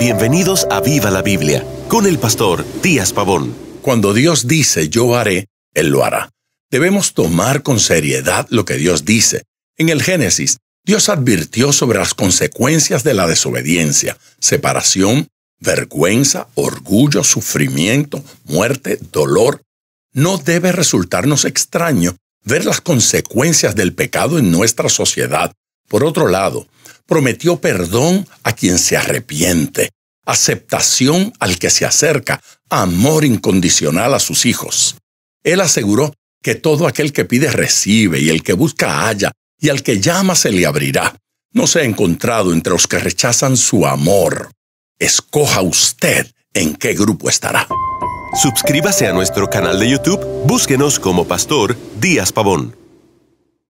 Bienvenidos a Viva la Biblia con el pastor Díaz Pavón. Cuando Dios dice yo haré, Él lo hará. Debemos tomar con seriedad lo que Dios dice. En el Génesis, Dios advirtió sobre las consecuencias de la desobediencia, separación, vergüenza, orgullo, sufrimiento, muerte, dolor. No debe resultarnos extraño ver las consecuencias del pecado en nuestra sociedad por otro lado, prometió perdón a quien se arrepiente, aceptación al que se acerca, amor incondicional a sus hijos. Él aseguró que todo aquel que pide recibe y el que busca halla y al que llama se le abrirá. No se ha encontrado entre los que rechazan su amor. Escoja usted en qué grupo estará. Suscríbase a nuestro canal de YouTube, búsquenos como Pastor Díaz Pavón.